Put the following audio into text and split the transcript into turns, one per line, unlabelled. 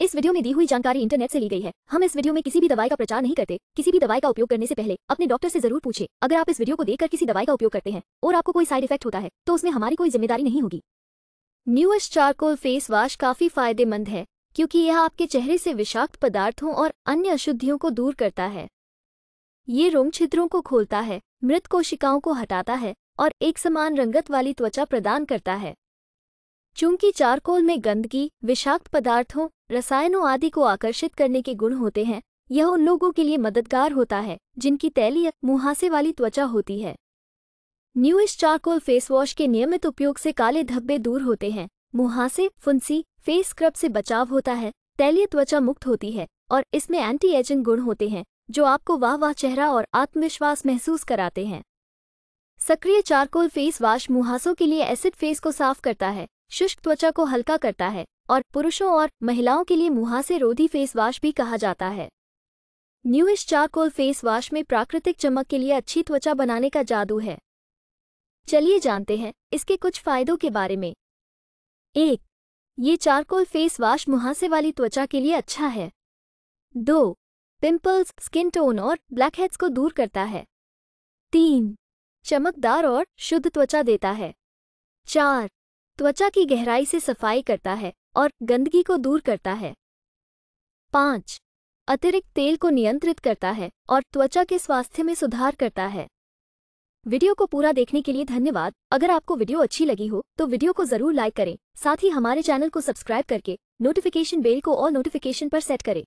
इस वीडियो में दी हुई जानकारी इंटरनेट से ली गई है हम इस वीडियो में किसी भी दवाई का प्रचार नहीं करते किसी भी दवाई का उपयोग करने से पहले अपने डॉक्टर से जरूर पूछे अगर आप इस वीडियो को देखकर किसी दवाई का उपयोग करते हैं और आपको कोई साइड इफेक्ट होता है तो उसमें हमारी कोई जिम्मेदारी नहीं होगी न्यूएस्ट चारकोल फेस वॉश काफी फायदेमंद है क्योंकि यह आपके चेहरे से विषाक्त पदार्थों और अन्य अशुद्धियों को दूर करता है ये रोम छिद्रों को खोलता है मृत कोशिकाओं को हटाता है और एक समान रंगत वाली त्वचा प्रदान करता है चूंकि चारकोल में गंदगी विषाक्त पदार्थों रसायनों आदि को आकर्षित करने के गुण होते हैं यह उन लोगों के लिए मददगार होता है जिनकी तैलीय मुहासे वाली त्वचा होती है न्यूइश चारकोल फेस वॉश के नियमित उपयोग से काले धब्बे दूर होते हैं मुहासे फुंसी फेस स्क्रब से बचाव होता है तैलीय त्वचा मुक्त होती है और इसमें एंटी एजिंग गुण होते हैं जो आपको वाह वाह चेहरा और आत्मविश्वास महसूस कराते हैं सक्रिय चारकोल फेस वॉश मुहासों के लिए एसिड फेस को साफ करता है शुष्क त्वचा को हल्का करता है और पुरुषों और महिलाओं के लिए मुहासे रोधी फेस वॉश भी कहा जाता है न्यूइश चारकोल फेस वॉश में प्राकृतिक चमक के लिए अच्छी त्वचा बनाने का जादू है चलिए जानते हैं इसके कुछ फायदों के बारे में एक ये चारकोल फेस वॉश मुहासे वाली त्वचा के लिए अच्छा है दो पिंपल्स स्किन टोन और ब्लैकहेड्स को दूर करता है तीन चमकदार और शुद्ध त्वचा देता है चार त्वचा की गहराई से सफाई करता है और गंदगी को दूर करता है पाँच अतिरिक्त तेल को नियंत्रित करता है और त्वचा के स्वास्थ्य में सुधार करता है वीडियो को पूरा देखने के लिए धन्यवाद अगर आपको वीडियो अच्छी लगी हो तो वीडियो को जरूर लाइक करें साथ ही हमारे चैनल को सब्सक्राइब करके नोटिफिकेशन बेल को और नोटिफिकेशन पर सेट करें